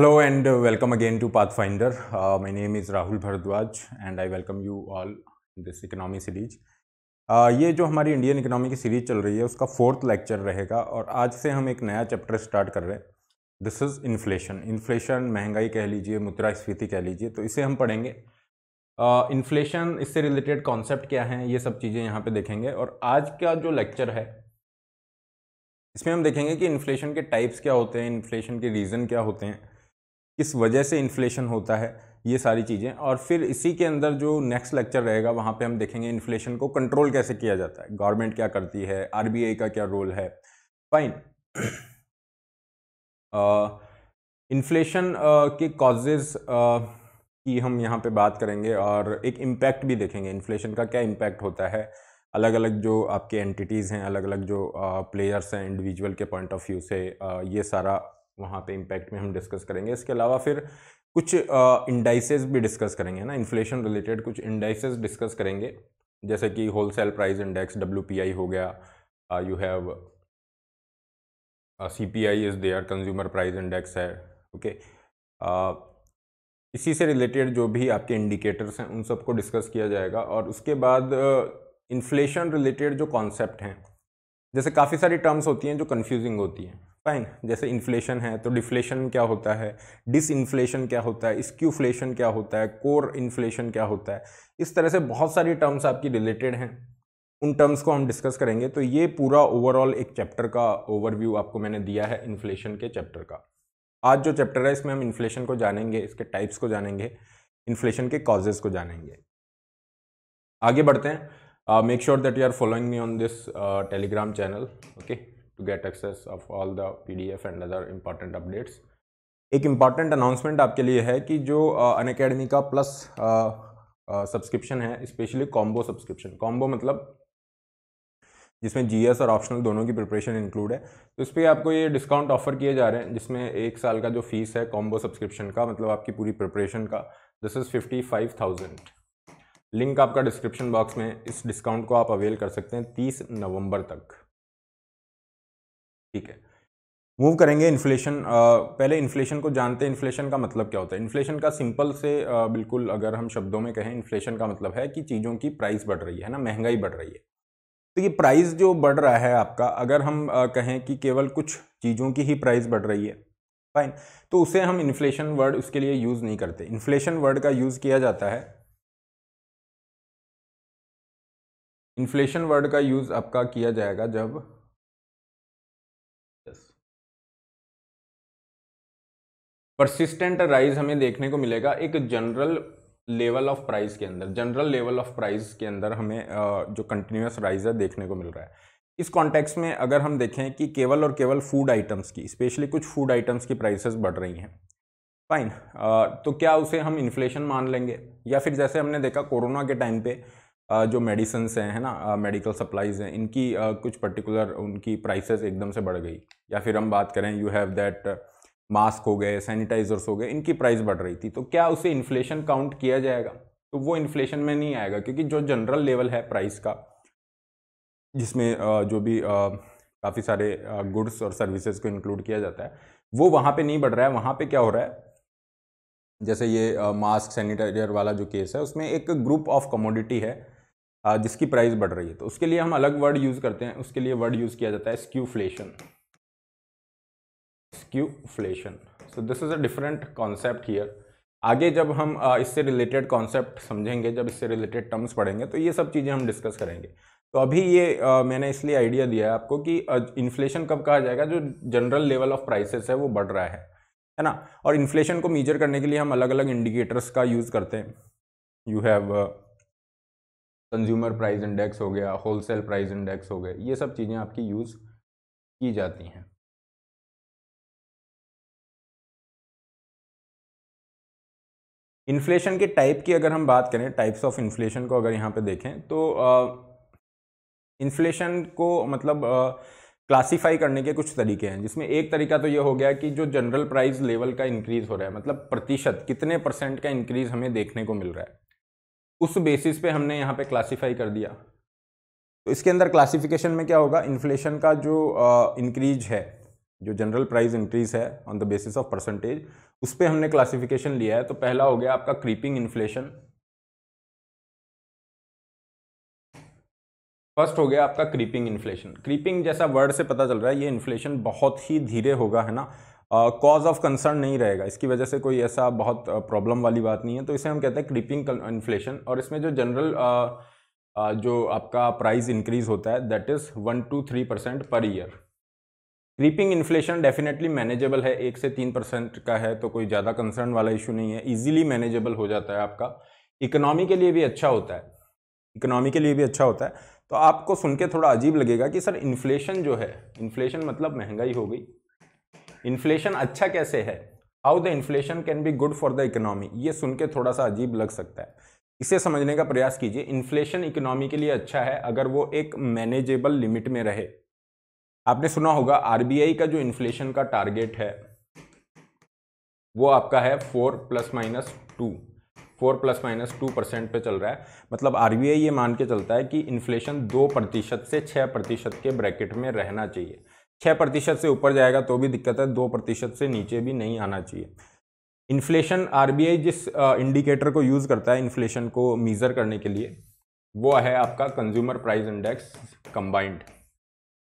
Hello and uh, welcome again to Pathfinder. Uh, my name is Rahul Bhardwaj and I welcome you all in this economy series. Uh, ये जो हमारी Indian economy की series चल रही है उसका fourth lecture रहेगा और आज से हम एक नया चैप्टर स्टार्ट कर रहे हैं दिस इज़ इन्फ्लेशन इन्फ्लेशन महंगाई कह लीजिए मुद्रास्फीति कह लीजिए तो इसे हम पढ़ेंगे इन्फ्लेशन uh, इससे रिलेटेड कॉन्सेप्ट क्या हैं ये सब चीज़ें यहाँ पे देखेंगे और आज का जो लेक्चर है इसमें हम देखेंगे कि इन्फ्लेशन के टाइप्स क्या होते हैं इन्फ्लेशन के रीज़न क्या होते हैं किस वजह से इन्फ्लेशन होता है ये सारी चीज़ें और फिर इसी के अंदर जो नेक्स्ट लेक्चर रहेगा वहाँ पे हम देखेंगे इन्फ्लेशन को कंट्रोल कैसे किया जाता है गवर्नमेंट क्या करती है आर का क्या रोल है फाइन इन्फ्लेशन uh, के कॉजेज़ uh, की हम यहाँ पे बात करेंगे और एक इम्पैक्ट भी देखेंगे इन्फ्लेशन का क्या इम्पैक्ट होता है अलग अलग जो आपके एंटिटीज़ हैं अलग अलग जो प्लेयर्स हैं इंडिविजुअल के पॉइंट ऑफ व्यू से ये सारा वहाँ पे इम्पैक्ट में हम डिस्कस करेंगे इसके अलावा फिर कुछ इंडाइसेस भी डिस्कस करेंगे ना इन्फ्लेशन रिलेटेड कुछ इंडाइसेस डिस्कस करेंगे जैसे कि होलसेल प्राइस इंडेक्स डब्ल्यू हो गया you have C P I is there consumer price index है ओके इसी से रिलेटेड जो भी आपके इंडिकेटर्स हैं उन सबको डिस्कस किया जाएगा और उसके बाद इन्फ्लेशन रिलेटेड जो कॉन्सेप्ट हैं जैसे काफ़ी सारी टर्म्स होती हैं जो कन्फ्यूजिंग होती हैं फाइन जैसे इन्फ्लेशन है तो डिफ्लेशन क्या होता है डिस इन्फ्लेशन क्या होता है स्क्यूफ्लेशन क्या होता है कोर इन्फ्लेशन क्या होता है इस तरह से बहुत सारी टर्म्स आपकी रिलेटेड हैं उन टर्म्स को हम डिस्कस करेंगे तो ये पूरा ओवरऑल एक चैप्टर का ओवरव्यू आपको मैंने दिया है इन्फ्लेशन के चैप्टर का आज जो चैप्टर है इसमें हम इन्फ्लेशन को जानेंगे इसके टाइप्स को जानेंगे इन्फ्लेशन के कॉजेज़ को जानेंगे आगे बढ़ते हैं make sure that you are following me on this Telegram channel okay to get access of all the PDF and other important updates. एक इम्पॉर्टेंट अनाउंसमेंट आपके लिए है कि जो अन uh, अकेडमी का प्लस सब्सक्रिप्शन uh, uh, है specially combo subscription combo मतलब जिसमें जीएस और ऑप्शनल दोनों की प्रिपरेशन इंक्लूड है तो इस पर आपको ये डिस्काउंट ऑफर किए जा रहे हैं जिसमें एक साल का जो फीस है कॉम्बो सब्सक्रिप्शन का मतलब आपकी पूरी प्रिपरेशन का this is fifty five thousand link आपका डिस्क्रिप्शन बॉक्स में इस डिस्काउंट को आप अवेल कर सकते हैं तीस नवंबर तक ठीक है मूव करेंगे इन्फ्लेशन पहले इन्फ्लेशन को जानते हैं इन्फ्लेशन का मतलब क्या होता है इन्फ्लेशन का सिंपल से आ, बिल्कुल अगर हम शब्दों में कहें इन्फ्लेशन का मतलब है कि चीज़ों की प्राइस बढ़ रही है ना महंगाई बढ़ रही है तो ये प्राइस जो बढ़ रहा है आपका अगर हम आ, कहें कि केवल कुछ चीज़ों की ही प्राइस बढ़ रही है फाइन तो उसे हम इन्फ्लेशन वर्ड उसके लिए यूज़ नहीं करते इन्फ्लेशन वर्ड का यूज़ किया जाता है इन्फ्लेशन वर्ड का यूज़ आपका किया जाएगा जब परसिस्टेंट राइज हमें देखने को मिलेगा एक जनरल लेवल ऑफ प्राइस के अंदर जनरल लेवल ऑफ प्राइस के अंदर हमें जो कंटिन्यूस राइज है देखने को मिल रहा है इस कॉन्टेक्स्ट में अगर हम देखें कि केवल और केवल फूड आइटम्स की स्पेशली कुछ फूड आइटम्स की प्राइसेस बढ़ रही हैं फाइन तो क्या उसे हम इन्फ्लेशन मान लेंगे या फिर जैसे हमने देखा कोरोना के टाइम पे जो मेडिसन हैं है ना मेडिकल सप्लाइज हैं इनकी कुछ पर्टिकुलर उनकी प्राइसेस एकदम से बढ़ गई या फिर हम बात करें यू हैव दैट मास्क हो गए सैनिटाइजर्स हो गए इनकी प्राइस बढ़ रही थी तो क्या उसे इन्फ्लेशन काउंट किया जाएगा तो वो इन्फ्लेशन में नहीं आएगा क्योंकि जो जनरल लेवल है प्राइस का जिसमें जो भी काफ़ी सारे गुड्स और सर्विसेज को इंक्लूड किया जाता है वो वहाँ पे नहीं बढ़ रहा है वहाँ पे क्या हो रहा है जैसे ये मास्क सैनिटाइजर वाला जो केस है उसमें एक ग्रुप ऑफ कमोडिटी है जिसकी प्राइस बढ़ रही है तो उसके लिए हम अलग वर्ड यूज़ करते हैं उसके लिए वर्ड यूज़ किया जाता है skewflation skewflation so this is a different concept here आगे जब हम इससे रिलेटेड कॉन्सेप्ट समझेंगे जब इससे रिलेटेड टर्म्स पढ़ेंगे तो ये सब चीज़ें हम डिस्कस करेंगे तो अभी ये आ, मैंने इसलिए आइडिया दिया है आपको कि इन्फ्लेशन कब कहा जाएगा जो जनरल लेवल ऑफ प्राइसेस है वो बढ़ रहा है है ना और इन्फ्लेशन को मीजर करने के लिए हम अलग अलग इंडिकेटर्स का यूज़ करते हैं you have consumer price index हो गया होलसेल प्राइस इंडेक्स हो गया ये सब चीज़ें आपकी यूज़ की जाती हैं इन्फ्लेशन के टाइप की अगर हम बात करें टाइप्स ऑफ इन्फ्लेशन को अगर यहाँ पे देखें तो इन्फ्लेशन को मतलब क्लासीफाई करने के कुछ तरीके हैं जिसमें एक तरीका तो ये हो गया कि जो जनरल प्राइस लेवल का इंक्रीज हो रहा है मतलब प्रतिशत कितने परसेंट का इंक्रीज हमें देखने को मिल रहा है उस बेसिस पे हमने यहाँ पे क्लासीफाई कर दिया तो इसके अंदर क्लासिफिकेशन में क्या होगा इन्फ्लेशन का जो इंक्रीज है जो जनरल प्राइस इंक्रीज है on the basis of percentage उस पर हमने क्लासिफिकेशन लिया है तो पहला हो गया आपका क्रीपिंग इन्फ्लेशन फर्स्ट हो गया आपका क्रीपिंग इन्फ्लेशन क्रीपिंग जैसा वर्ड से पता चल रहा है ये इन्फ्लेशन बहुत ही धीरे होगा है ना कॉज ऑफ कंसर्न नहीं रहेगा इसकी वजह से कोई ऐसा बहुत प्रॉब्लम uh, वाली बात नहीं है तो इसे हम कहते हैं क्रीपिंग इन्फ्लेशन और इसमें जो जनरल uh, uh, जो आपका प्राइस इंक्रीज होता है that is one two three percent per year creeping inflation definitely manageable है एक से तीन परसेंट का है तो कोई ज़्यादा कंसर्न वाला इशू नहीं है इजीली मैनेजेबल हो जाता है आपका इकोनॉमी के लिए भी अच्छा होता है इकोनॉमी के लिए भी अच्छा होता है तो आपको सुन के थोड़ा अजीब लगेगा कि सर इन्फ्लेशन जो है इन्फ्लेशन मतलब महंगाई हो गई इन्फ्लेशन अच्छा कैसे है how the inflation can be good for the economy ये सुन के थोड़ा सा अजीब लग सकता है इसे समझने का प्रयास कीजिए इन्फ्लेशन इकोनॉमी के लिए अच्छा है अगर वो एक मैनेजेबल लिमिट में रहे आपने सुना होगा आरबीआई का जो इन्फ्लेशन का टारगेट है वो आपका है four plus minus two four plus minus two percent पे चल रहा है मतलब आर ये मान के चलता है कि इन्फ्लेशन दो प्रतिशत से छः प्रतिशत के ब्रैकेट में रहना चाहिए छः प्रतिशत से ऊपर जाएगा तो भी दिक्कत है दो प्रतिशत से नीचे भी नहीं आना चाहिए इन्फ्लेशन आर जिस इंडिकेटर को यूज़ करता है इन्फ्लेशन को मीज़र करने के लिए वो है आपका consumer price index combined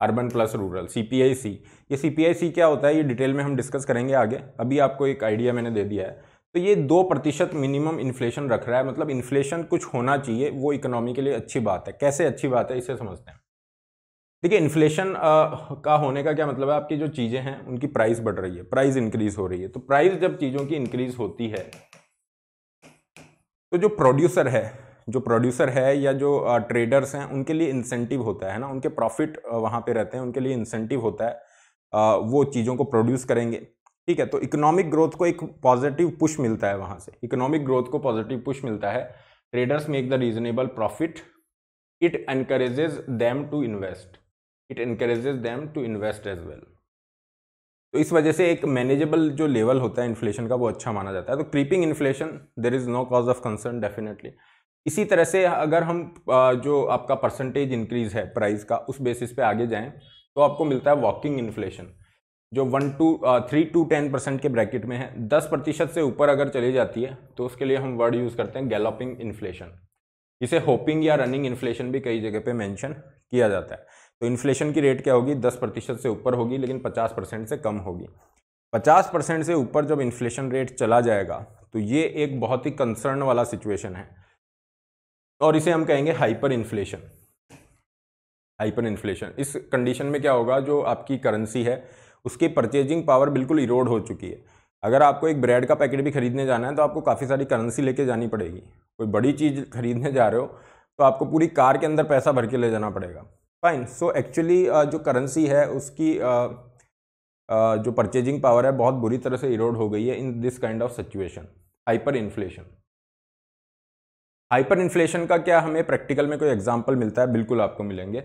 urban plus rural C P I C ये सी पी आई सी क्या होता है ये डिटेल में हम डिस्कस करेंगे आगे अभी आपको एक आइडिया मैंने दे दिया है तो ये दो प्रतिशत मिनिमम इन्फ्लेशन रख रहा है मतलब इन्फ्लेशन कुछ होना चाहिए वो इकोनॉमी के लिए अच्छी बात है कैसे अच्छी बात है इसे समझते हैं देखिए इन्फ्लेशन का होने का क्या मतलब है आपकी जो चीज़ें हैं उनकी प्राइस बढ़ रही है प्राइस इंक्रीज हो रही है तो प्राइस जब चीज़ों की इंक्रीज होती है तो जो प्रोड्यूसर है जो प्रोड्यूसर है या जो ट्रेडर्स हैं उनके लिए इंसेंटिव होता है ना उनके प्रॉफिट वहाँ पे रहते हैं उनके लिए इंसेंटिव होता है वो चीज़ों को प्रोड्यूस करेंगे ठीक है तो इकोनॉमिक ग्रोथ को एक पॉजिटिव पुश मिलता है वहाँ से इकोनॉमिक ग्रोथ को पॉजिटिव पुश मिलता है traders make the reasonable profit it encourages them to invest it encourages them to invest as well तो इस वजह से एक मैनेजेबल जो लेवल होता है इन्फ्लेशन का वो अच्छा माना जाता है तो creeping inflation there is no cause of concern definitely इसी तरह से अगर हम जो आपका परसेंटेज इंक्रीज है प्राइस का उस बेसिस पे आगे जाएं तो आपको मिलता है वॉकिंग इन्फ्लेशन जो one two three two ten percent के ब्रैकेट में है दस प्रतिशत से ऊपर अगर चली जाती है तो उसके लिए हम वर्ड यूज़ करते हैं गैलोपिंग इन्फ्लेशन इसे होपिंग या रनिंग इन्फ्लेशन भी कई जगह पे मेंशन किया जाता है तो इन्फ्लेशन की रेट क्या होगी दस प्रतिशत से ऊपर होगी लेकिन पचास परसेंट से कम होगी पचास परसेंट से ऊपर जब इन्फ्लेशन रेट चला जाएगा तो ये एक बहुत ही कंसर्न वाला सिचुएशन है और इसे हम कहेंगे हाइपर इन्फ्लेशन हाइपर इन्फ्लेशन इस कंडीशन में क्या होगा जो आपकी करेंसी है उसकी परचेजिंग पावर बिल्कुल इरोड हो चुकी है अगर आपको एक ब्रेड का पैकेट भी खरीदने जाना है तो आपको काफ़ी सारी करेंसी लेके जानी पड़ेगी कोई बड़ी चीज़ खरीदने जा रहे हो तो आपको पूरी कार के अंदर पैसा भर के ले जाना पड़ेगा फाइन सो एक्चुअली जो करेंसी है उसकी uh, uh, जो परचेजिंग पावर है बहुत बुरी तरह से इरोड हो गई है in this kind of situation hyper inflation hyper inflation का क्या हमें प्रैक्टिकल में कोई एग्जाम्पल मिलता है बिल्कुल आपको मिलेंगे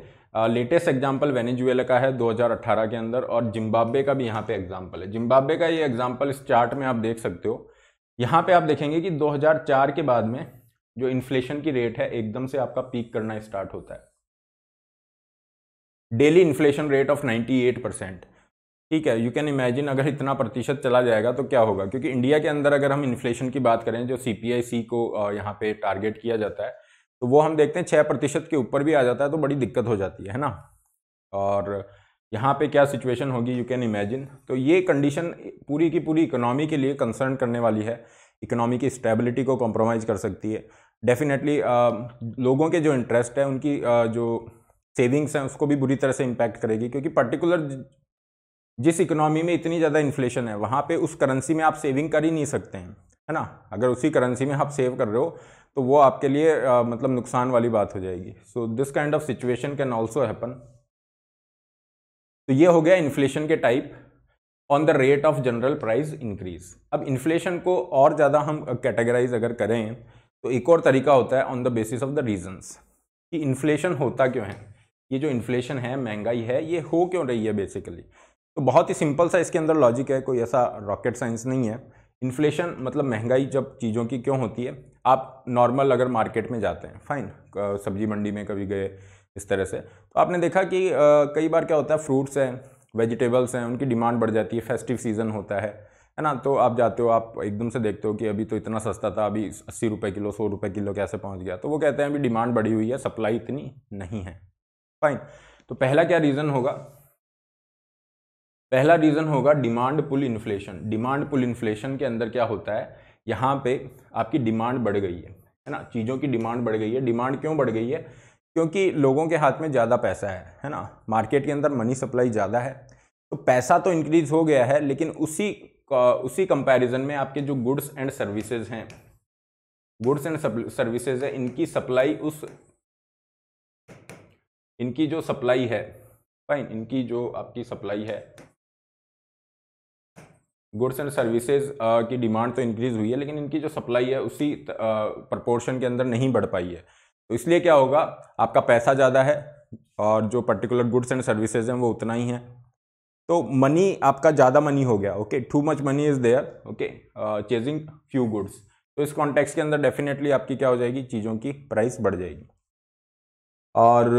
लेटेस्ट एग्जाम्पल वेनेजुएला का है 2018 के अंदर और जिम्बाब्वे का भी यहाँ पे एग्जाम्पल है जिम्बाब्वे का ये एग्जाम्पल इस चार्ट में आप देख सकते हो यहाँ पे आप देखेंगे कि 2004 के बाद में जो इन्फ्लेशन की रेट है एकदम से आपका पीक करना स्टार्ट होता है daily inflation rate of ninety percent ठीक है यू कैन इमेजिन अगर इतना प्रतिशत चला जाएगा तो क्या होगा क्योंकि इंडिया के अंदर अगर हम इन्फ्लेशन की बात करें जो सी पी आई सी को यहाँ पे टारगेट किया जाता है तो वो हम देखते हैं छः प्रतिशत के ऊपर भी आ जाता है तो बड़ी दिक्कत हो जाती है, ना और यहाँ पे क्या सिचुएशन होगी यू कैन इमेजिन तो ये कंडीशन पूरी की पूरी इकोनॉमी के लिए कंसर्न करने वाली है इकोनॉमी की स्टेबिलिटी को कॉम्प्रोमाइज़ कर सकती है डेफिनेटली लोगों के जो इंटरेस्ट है उनकी जो सेविंग्स हैं उसको भी बुरी तरह से इम्पैक्ट करेगी क्योंकि पर्टिकुलर जिस इकोनॉमी में इतनी ज़्यादा इन्फ्लेशन है वहाँ पे उस करेंसी में आप सेविंग कर ही नहीं सकते हैं है ना अगर उसी करेंसी में आप सेव कर रहे हो तो वो आपके लिए आ, मतलब नुकसान वाली बात हो जाएगी so this kind of situation can also happen तो ये हो गया इन्फ्लेशन के type on the rate of general price increase अब इन्फ्लेशन को और ज़्यादा हम कैटेगराइज अगर करें तो एक और तरीका होता है on the basis of the reasons कि इन्फ्लेशन होता क्यों है ये जो इन्फ्लेशन है महंगाई है ये हो क्यों रही है बेसिकली तो बहुत ही सिंपल सा इसके अंदर लॉजिक है कोई ऐसा रॉकेट साइंस नहीं है इन्फ्लेशन मतलब महंगाई जब चीज़ों की क्यों होती है आप नॉर्मल अगर मार्केट में जाते हैं फाइन सब्जी मंडी में कभी गए इस तरह से तो आपने देखा कि कई बार क्या होता है फ्रूट्स हैं वेजिटेबल्स हैं उनकी डिमांड बढ़ जाती है फेस्टिव सीज़न होता है है ना तो आप जाते हो आप एकदम से देखते हो कि अभी तो इतना सस्ता था अभी अस्सी रुपये किलो सौ रुपये किलो कैसे पहुंच गया तो वो कहते हैं अभी डिमांड बढ़ी हुई है सप्लाई इतनी नहीं है फाइन तो पहला क्या रीज़न होगा पहला रीज़न होगा demand pull inflation demand pull inflation के अंदर क्या होता है यहाँ पे आपकी डिमांड बढ़ गई है है ना चीज़ों की डिमांड बढ़ गई है डिमांड क्यों बढ़ गई है क्योंकि लोगों के हाथ में ज़्यादा पैसा है है ना मार्केट के अंदर मनी सप्लाई ज़्यादा है तो पैसा तो इंक्रीज हो गया है लेकिन उसी उसी कंपैरिजन में आपके जो गुड्स एंड सर्विसेज हैं गुड्स एंड सर्विसेज है इनकी सप्लाई उस इनकी जो सप्लाई है फाइन इनकी जो आपकी सप्लाई है गुड्स एंड सर्विसेज की डिमांड तो इंक्रीज़ हुई है लेकिन इनकी जो सप्लाई है उसी प्रपोर्शन uh, के अंदर नहीं बढ़ पाई है तो इसलिए क्या होगा आपका पैसा ज़्यादा है और जो पर्टिकुलर गुड्स एंड सर्विसेज हैं वो उतना ही हैं तो मनी आपका ज़्यादा मनी हो गया okay too much money is there okay chasing few goods तो इस कॉन्टेक्स्ट के अंदर डेफिनेटली आपकी क्या हो जाएगी चीज़ों की प्राइस बढ़ जाएगी और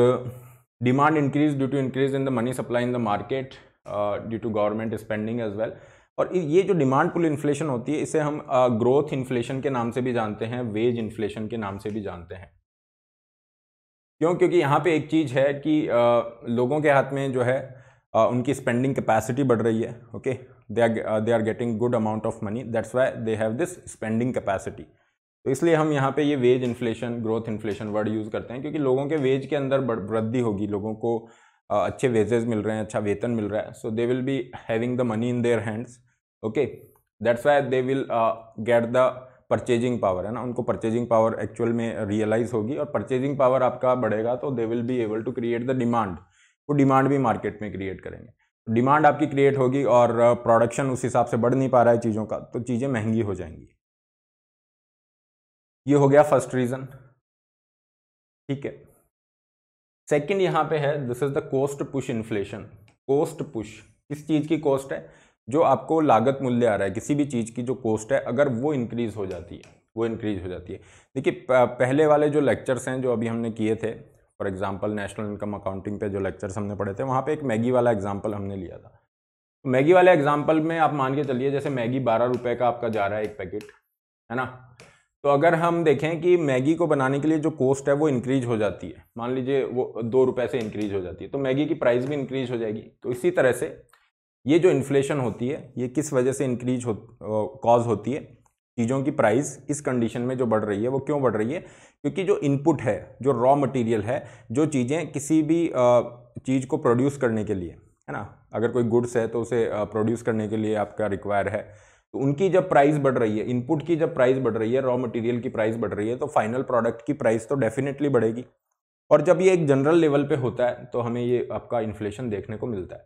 demand increase due to increase in the money supply in the market due to government spending as well और ये जो डिमांड पुल इन्फ्लेशन होती है इसे हम ग्रोथ इन्फ्लेशन के नाम से भी जानते हैं वेज इन्फ्लेशन के नाम से भी जानते हैं क्यों क्योंकि यहाँ पे एक चीज़ है कि आ, लोगों के हाथ में जो है आ, उनकी स्पेंडिंग कैपेसिटी बढ़ रही है okay they are they are getting good amount of money that's why they have this spending capacity तो इसलिए हम यहाँ पे ये wage inflation growth inflation word use करते हैं क्योंकि लोगों के वेज के अंदर वृद्धि होगी लोगों को अच्छे वेजेस मिल रहे हैं अच्छा वेतन मिल रहा है so they will be having the money in their hands okay that's why they will get the purchasing power है ना उनको परचेजिंग पावर एक्चुअल में रियलाइज होगी और परचेजिंग पावर आपका बढ़ेगा तो they will be able to create the demand वो डिमांड भी मार्केट में क्रिएट करेंगे डिमांड आपकी क्रिएट होगी और प्रोडक्शन uh, उस हिसाब से बढ़ नहीं पा रहा है चीज़ों का तो चीज़ें महंगी हो जाएंगी ये हो गया फर्स्ट रीज़न ठीक है सेकंड यहाँ पे है this is the cost push inflation cost push किस चीज़ की कोस्ट है जो आपको लागत मूल्य आ रहा है किसी भी चीज़ की जो कॉस्ट है अगर वो इंक्रीज़ हो जाती है वो इंक्रीज़ हो जाती है देखिए पहले वाले जो लेक्चर्स हैं जो अभी हमने किए थे for example national income accounting पे जो लेक्चर्स हमने पढ़े थे वहाँ पे एक मैगी वाला एग्जाम्पल हमने लिया था मैगी वाले एग्जाम्पल में आप मान के चलिए जैसे मैगी बारह रुपये का आपका जा रहा है एक पैकेट है ना तो अगर हम देखें कि मैगी को बनाने के लिए जो कॉस्ट है वो इंक्रीज हो जाती है मान लीजिए वो दो रुपये से इंक्रीज हो जाती है तो मैगी की प्राइस भी इंक्रीज हो जाएगी तो इसी तरह से ये जो इन्फ्लेशन होती है ये किस वजह से इंक्रीज हो कॉज होती है चीज़ों की प्राइस इस कंडीशन में जो बढ़ रही है वो क्यों बढ़ रही है क्योंकि जो इनपुट है जो रॉ मटेरियल है जो चीज़ें किसी भी चीज़ को प्रोड्यूस करने के लिए है ना अगर कोई गुड्स है तो उसे प्रोड्यूस करने के लिए आपका रिक्वायर है तो उनकी जब प्राइस बढ़ रही है इनपुट की जब प्राइस बढ़ रही है रॉ मटेरियल की प्राइस बढ़ रही है तो फाइनल प्रोडक्ट की प्राइस तो डेफिनेटली बढ़ेगी और जब ये एक जनरल लेवल पे होता है तो हमें ये आपका इन्फ्लेशन देखने को मिलता है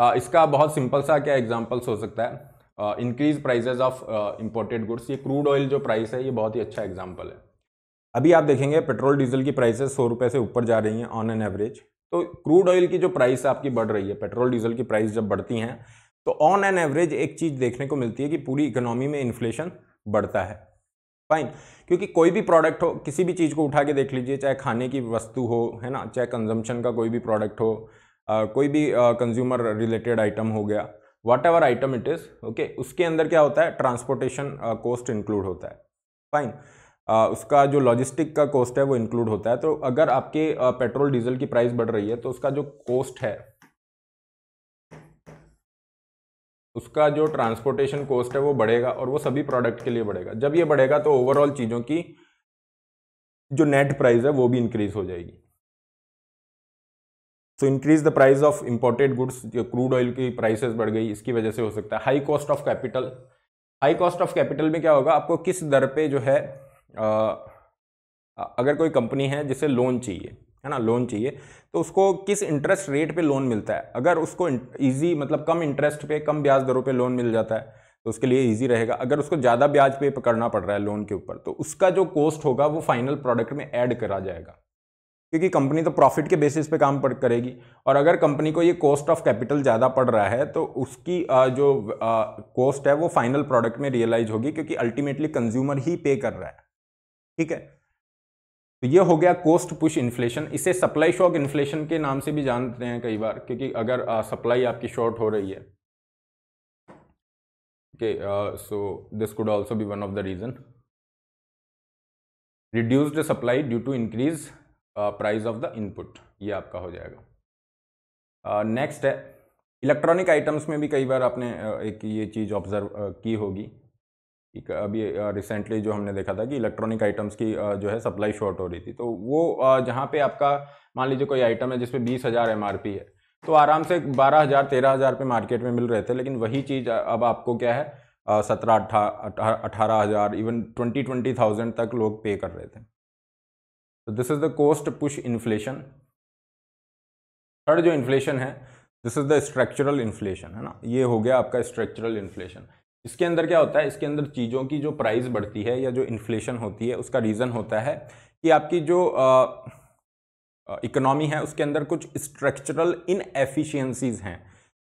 Uh, इसका बहुत सिंपल सा क्या एग्जाम्पल्स हो सकता है increase prices of imported goods ये क्रूड ऑयल जो प्राइस है ये बहुत ही अच्छा एग्जाम्पल है अभी आप देखेंगे पेट्रोल डीजल की प्राइसेस सौ रुपये से ऊपर जा रही हैं ऑन एन एवरेज तो क्रूड ऑयल की जो प्राइस आपकी बढ़ रही है पेट्रोल डीजल की प्राइस जब बढ़ती हैं तो ऑन एन एवरेज एक चीज़ देखने को मिलती है कि पूरी इकोनॉमी में इन्फ्लेशन बढ़ता है फाइन क्योंकि कोई भी प्रोडक्ट हो किसी भी चीज़ को उठा के देख लीजिए चाहे खाने की वस्तु हो है ना चाहे कंजम्पशन का कोई भी प्रोडक्ट हो कोई भी कंज्यूमर रिलेटेड आइटम हो गया whatever item it is okay उसके अंदर क्या होता है ट्रांसपोर्टेशन कॉस्ट इंक्लूड होता है फाइन उसका जो लॉजिस्टिक का कॉस्ट है वो इंक्लूड होता है तो अगर आपके पेट्रोल डीजल की प्राइस बढ़ रही है तो उसका जो कॉस्ट है उसका जो ट्रांसपोर्टेशन कॉस्ट है वो बढ़ेगा और वो सभी प्रोडक्ट के लिए बढ़ेगा जब ये बढ़ेगा तो ओवरऑल चीज़ों की जो नेट प्राइस है वो भी इंक्रीज हो जाएगी so increase the price of imported goods जो क्रूड ऑयल की प्राइसेस बढ़ गई इसकी वजह से हो सकता है high cost of capital high cost of capital में क्या होगा आपको किस दर पे जो है आ, अगर कोई कंपनी है जिसे लोन चाहिए है ना लोन चाहिए तो उसको किस इंटरेस्ट रेट पे लोन मिलता है अगर उसको इजी मतलब कम इंटरेस्ट पे कम ब्याज दरों पे लोन मिल जाता है तो उसके लिए इजी रहेगा अगर उसको ज़्यादा ब्याज पे पकड़ना पड़ रहा है लोन के ऊपर तो उसका जो कॉस्ट होगा वो फाइनल प्रोडक्ट में ऐड करा जाएगा क्योंकि कंपनी तो प्रॉफिट के बेसिस पे काम पर करेगी और अगर कंपनी को ये कॉस्ट ऑफ कैपिटल ज़्यादा पड़ रहा है तो उसकी जो कॉस्ट है वो फाइनल प्रोडक्ट में रियलाइज होगी क्योंकि अल्टीमेटली कंज्यूमर ही पे कर रहा है ठीक है तो ये हो गया कॉस्ट पुश इन्फ्लेशन इसे सप्लाई शॉक इन्फ्लेशन के नाम से भी जानते हैं कई बार क्योंकि अगर सप्लाई आपकी शॉर्ट हो रही है okay so this could also be one of the reason reduced supply due to increase price of the input ये आपका हो जाएगा नेक्स्ट है इलेक्ट्रॉनिक आइटम्स में भी कई बार आपने एक ये चीज़ ऑब्जर्व की होगी अभी रिसेंटली जो हमने देखा था कि इलेक्ट्रॉनिक आइटम्स की जो है सप्लाई शॉर्ट हो रही थी तो वो जहाँ पे आपका मान लीजिए कोई आइटम है जिसपे बीस हज़ार एम है तो आराम से बारह हज़ार तेरह हज़ार पे मार्केट में मिल रहे थे लेकिन वही चीज़ अब आपको क्या है सत्रह अठारह हज़ार इवन ट्वेंटी ट्वेंटी थाउजेंड तक लोग पे कर रहे थे तो this is the cost push inflation third जो इन्फ्लेशन है this is the structural inflation है ना ये हो गया आपका स्ट्रक्चरल इन्फ्लेशन इसके अंदर क्या होता है इसके अंदर चीज़ों की जो प्राइस बढ़ती है या जो इन्फ्लेशन होती है उसका रीज़न होता है कि आपकी जो इकोनॉमी है उसके अंदर कुछ स्ट्रक्चरल इनएफिशिएंसीज हैं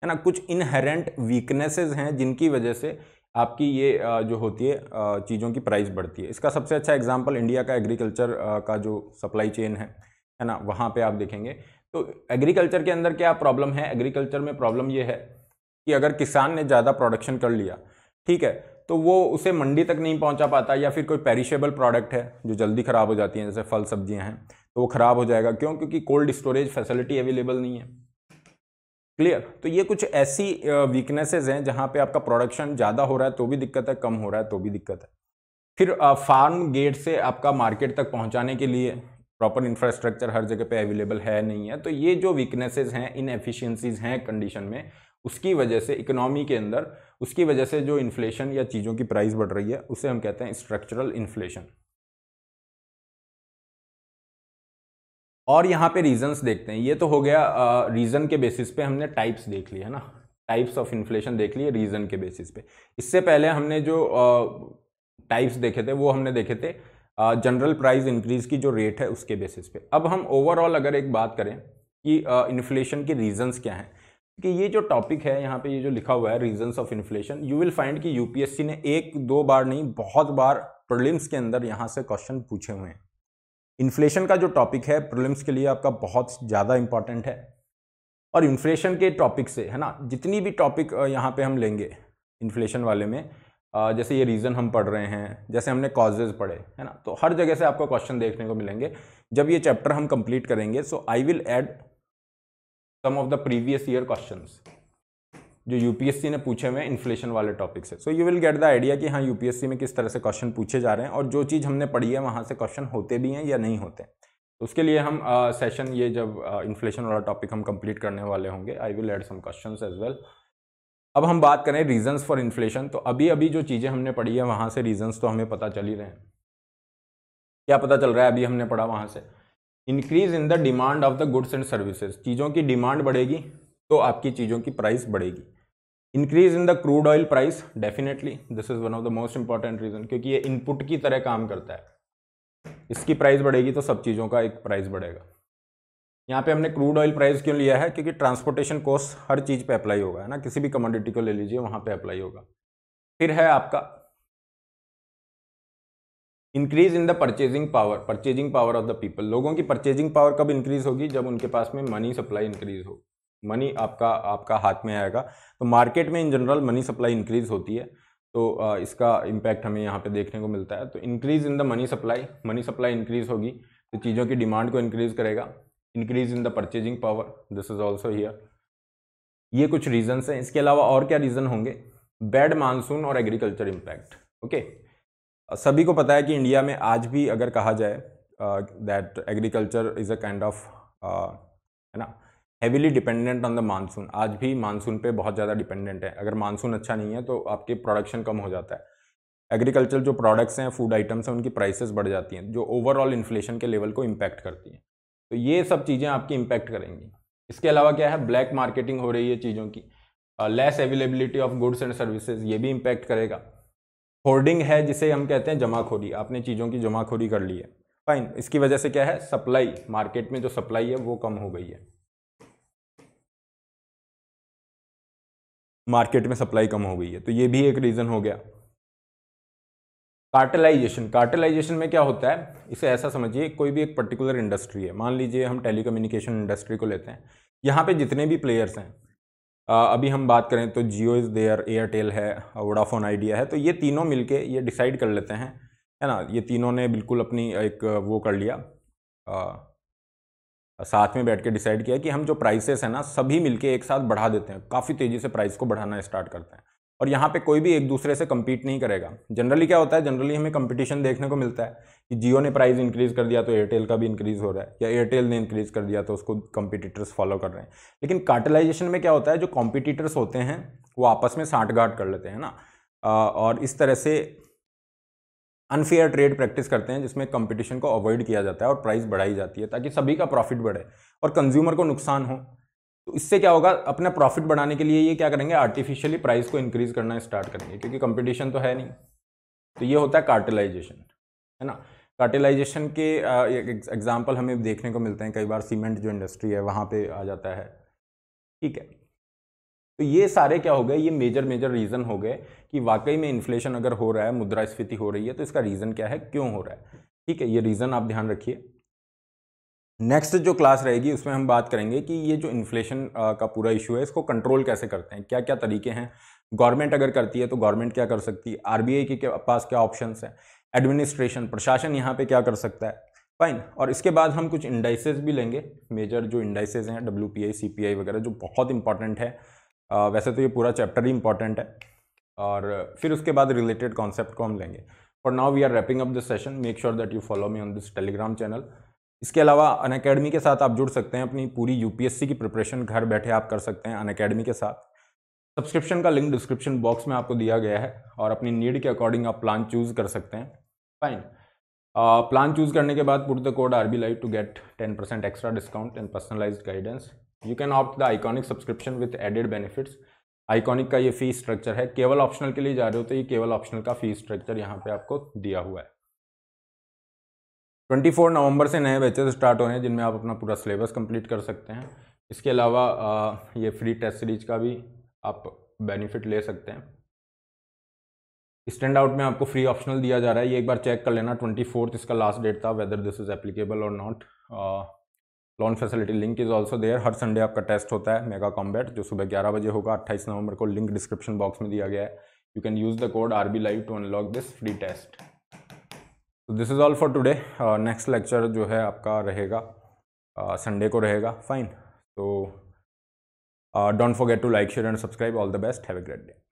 है ना कुछ इनहेरेंट वीकनेसेस हैं जिनकी वजह से आपकी ये जो होती है चीज़ों की प्राइस बढ़ती है इसका सबसे अच्छा एग्जाम्पल इंडिया का एग्रीकल्चर का जो सप्लाई चेन है है ना वहाँ पे आप देखेंगे तो एग्रीकल्चर के अंदर क्या प्रॉब्लम है एग्रीकल्चर में प्रॉब्लम ये है कि अगर किसान ने ज़्यादा प्रोडक्शन कर लिया ठीक है तो वो उसे मंडी तक नहीं पहुँचा पाता या फिर कोई पेरिशेबल प्रोडक्ट है जो जल्दी ख़राब हो जाती हैं जैसे फल सब्ज़ियाँ हैं तो वो ख़राब हो जाएगा क्यों क्योंकि कोल्ड स्टोरेज फैसिलिटी अवेलेबल नहीं है क्लियर तो ये कुछ ऐसी वीकनेसेस हैं जहाँ पे आपका प्रोडक्शन ज़्यादा हो रहा है तो भी दिक्कत है कम हो रहा है तो भी दिक्कत है फिर फार्म गेट से आपका मार्केट तक पहुँचाने के लिए प्रॉपर इंफ्रास्ट्रक्चर हर जगह पे अवेलेबल है नहीं है तो ये जो वीकनेसेस हैं इन एफिशियंसीज हैं कंडीशन में उसकी वजह से इकोनॉमी के अंदर उसकी वजह से जो इन्फ्लेशन या चीज़ों की प्राइस बढ़ रही है उसे हम कहते हैं स्ट्रक्चरल इन्फ्लेशन और यहाँ पे रीजंस देखते हैं ये तो हो गया रीज़न के बेसिस पे हमने टाइप्स देख लिए है ना टाइप्स ऑफ इन्फ्लेशन देख लिए रीज़न के बेसिस पे इससे पहले हमने जो टाइप्स देखे थे वो हमने देखे थे जनरल प्राइस इंक्रीज की जो रेट है उसके बेसिस पे अब हम ओवरऑल अगर एक बात करें कि इन्फ्लेशन के रीजंस क्या हैं कि ये जो टॉपिक है यहाँ पे ये जो लिखा हुआ है reasons of inflation you will find कि यूपीएससी ने एक दो बार नहीं बहुत बार प्रलिम्स के अंदर यहाँ से क्वेश्चन पूछे हुए हैं इन्फ्लेशन का जो टॉपिक है प्रॉब्लम्स के लिए आपका बहुत ज़्यादा इंपॉर्टेंट है और इन्फ्लेशन के टॉपिक से है ना जितनी भी टॉपिक यहाँ पे हम लेंगे इन्फ्लेशन वाले में जैसे ये रीज़न हम पढ़ रहे हैं जैसे हमने कॉजेज पढ़े है ना तो हर जगह से आपको क्वेश्चन देखने को मिलेंगे जब ये चैप्टर हम कंप्लीट करेंगे so I will add some of the previous year questions जो यूपीएससी ने पूछे हुए हैं इन्फ्लेशन वाले टॉपिक से so you will get the idea कि हाँ यूपीएससी में किस तरह से क्वेश्चन पूछे जा रहे हैं और जो चीज़ हमने पढ़ी है वहाँ से क्वेश्चन होते भी हैं या नहीं होते तो उसके लिए हम सेशन uh, ये जब इन्फ्लेशन uh, वाला टॉपिक हम कंप्लीट करने वाले होंगे I will add some question as well अब हम बात करें रीजंस फॉर इन्फ्लेशन तो अभी अभी जो चीज़ें हमने पढ़ी है वहाँ से रीजंस तो हमें पता चल ही रहे हैं क्या पता चल रहा है अभी हमने पढ़ा वहाँ से increase in the demand of the goods and services चीज़ों की डिमांड बढ़ेगी तो आपकी चीज़ों की प्राइस बढ़ेगी increase in the crude oil price definitely this is one of the most important reason क्योंकि ये इनपुट की तरह काम करता है इसकी प्राइस बढ़ेगी तो सब चीज़ों का एक प्राइस बढ़ेगा यहाँ पे हमने क्रूड ऑयल प्राइस क्यों लिया है क्योंकि ट्रांसपोर्टेशन कॉस्ट हर चीज़ पे अप्लाई होगा है ना किसी भी कमोडिटी को ले लीजिए वहाँ पे अप्लाई होगा फिर है आपका increase in the purchasing power purchasing power of the people लोगों की परचेजिंग पावर कब इंक्रीज होगी जब उनके पास में मनी सप्लाई इंक्रीज होगी मनी आपका आपका हाथ में आएगा तो मार्केट में in general money supply increase होती है तो इसका इम्पैक्ट हमें यहाँ पे देखने को मिलता है तो increase in the money supply money supply increase होगी तो चीज़ों की डिमांड को इंक्रीज़ करेगा increase in the purchasing power this is also here ये कुछ रीजन्स हैं इसके अलावा और क्या रीज़न होंगे बैड मानसून और एग्रीकल्चर इम्पैक्ट ओके सभी को पता है कि इंडिया में आज भी अगर कहा जाए that agriculture is a kind of है ना heavily dependent on the monsoon आज भी मानसून पे बहुत ज़्यादा डिपेंडेंट है अगर मानसून अच्छा नहीं है तो आपके प्रोडक्शन कम हो जाता है एग्रीकल्चर जो प्रोडक्ट्स हैं फूड आइटम्स हैं उनकी प्राइसेस बढ़ जाती हैं जो ओवरऑल इन्फ्लेशन के लेवल को इम्पैक्ट करती हैं तो ये सब चीज़ें आपकी इम्पैक्ट करेंगी इसके अलावा क्या है ब्लैक मार्केटिंग हो रही है चीज़ों की less availability of goods and services ये भी इम्पैक्ट करेगा होर्डिंग है जिसे हम कहते हैं जमाखोरी आपने चीज़ों की जमाखोरी कर ली है फाइन इसकी वजह से क्या है सप्लाई मार्केट में जो सप्लाई है वो कम हो गई है मार्केट में सप्लाई कम हो गई है तो ये भी एक रीज़न हो गया कार्टलाइजेशन कार्टलाइजेशन में क्या होता है इसे ऐसा समझिए कोई भी एक पर्टिकुलर इंडस्ट्री है मान लीजिए हम टेली इंडस्ट्री को लेते हैं यहाँ पे जितने भी प्लेयर्स हैं अभी हम बात करें तो जियो इज़ देयर एयरटेल है वोडाफोन आइडिया है तो ये तीनों मिलके ये डिसाइड कर लेते हैं है ना ये तीनों ने बिल्कुल अपनी एक वो कर लिया साथ में बैठ के डिसाइड किया कि हम जो प्राइसेस हैं ना सभी मिलके एक साथ बढ़ा देते हैं काफ़ी तेज़ी से प्राइस को बढ़ाना स्टार्ट करते हैं और यहाँ पे कोई भी एक दूसरे से कम्पीट नहीं करेगा जनरली क्या होता है जनरली हमें कंपटीशन देखने को मिलता है कि जियो ने प्राइस इंक्रीज़ कर दिया तो एयरटेल का भी इंक्रीज़ हो रहा है या एयरटेल ने इंक्रीज़ कर दिया तो उसको कंपिटिटर्स फॉलो कर रहे हैं लेकिन कार्टलाइजेशन में क्या होता है जो कॉम्पिटिटर्स होते हैं वो आपस में साठ गांठ कर लेते हैं ना और इस तरह से अनफेयर ट्रेड प्रैक्टिस करते हैं जिसमें कंपटीशन को अवॉइड किया जाता है और प्राइस बढ़ाई जाती है ताकि सभी का प्रॉफिट बढ़े और कंज्यूमर को नुकसान हो तो इससे क्या होगा अपना प्रॉफिट बढ़ाने के लिए ये क्या करेंगे आर्टिफिशियली प्राइस को इंक्रीज करना स्टार्ट करेंगे क्योंकि कंपटीशन तो है नहीं तो ये होता है कार्टिलाइजेशन है ना कार्टेलाइजेशन के एग्जाम्पल हमें देखने को मिलते हैं कई बार सीमेंट जो इंडस्ट्री है वहाँ पर आ जाता है ठीक है तो ये सारे क्या हो गए ये मेजर मेजर रीज़न हो गए कि वाकई में इन्फ्लेशन अगर हो रहा है मुद्रास्फीति हो रही है तो इसका रीज़न क्या है क्यों हो रहा है ठीक है ये रीज़न आप ध्यान रखिए नेक्स्ट जो क्लास रहेगी उसमें हम बात करेंगे कि ये जो इन्फ्लेशन का पूरा इशू है इसको कंट्रोल कैसे करते हैं क्या क्या तरीके हैं गवर्नमेंट अगर करती है तो गवर्नमेंट क्या कर सकती है आरबीआई के क्या पास क्या ऑप्शंस हैं एडमिनिस्ट्रेशन प्रशासन यहाँ पे क्या कर सकता है फाइन और इसके बाद हम कुछ इंडाइसेज भी लेंगे मेजर जो इंडाइसेज हैं W P I C P I वगैरह जो बहुत इंपॉर्टेंट है वैसे तो ये पूरा चैप्टर ही इंपॉर्टेंट है और फिर उसके बाद रिलेटेड कॉन्सेप्ट को हम लेंगे for now we are wrapping up this session make sure that you follow me on this Telegram channel इसके अलावा अन के साथ आप जुड़ सकते हैं अपनी पूरी यूपीएससी की प्रिपरेशन घर बैठे आप कर सकते हैं अन के साथ सब्सक्रिप्शन का लिंक डिस्क्रिप्शन बॉक्स में आपको दिया गया है और अपनी नीड के अकॉर्डिंग आप प्लान चूज़ कर सकते हैं फाइन प्लान चूज़ करने के बाद put the code R B live to get ten percent extra discount and personalise guidance you can opt the iconic subscription with added benefits iconic का ये fees structure है केवल ऑप्शनल के लिए जा रहे हो तो ये केवल ऑप्शनल का फी स्ट्रक्चर यहाँ पे आपको दिया हुआ है 24 नवंबर से नए बैचेस स्टार्ट हो रहे हैं जिनमें आप अपना पूरा सिलेबस कंप्लीट कर सकते हैं इसके अलावा ये फ्री टेस्ट सीरीज का भी आप बेनिफिट ले सकते हैं स्टैंड आउट में आपको फ्री ऑप्शनल दिया जा रहा है ये एक बार चेक कर लेना ट्वेंटी फोर्थ इसका लास्ट डेट था वेदर दिस इज़ एप्लीकेबल और not loan facility link is also there हर संडे आपका टेस्ट होता है मेगा कॉम्बैट जो सुबह ग्यारह बजे होगा अट्ठाईस नवंबर को लिंक डिस्क्रिप्शन बॉक्स में दिया गया है you can use the code R B live to unlock this free test तो this is all for today next lecture जो है आपका रहेगा संडे uh, को रहेगा फाइन तो don't forget to like share and subscribe all the best have a great day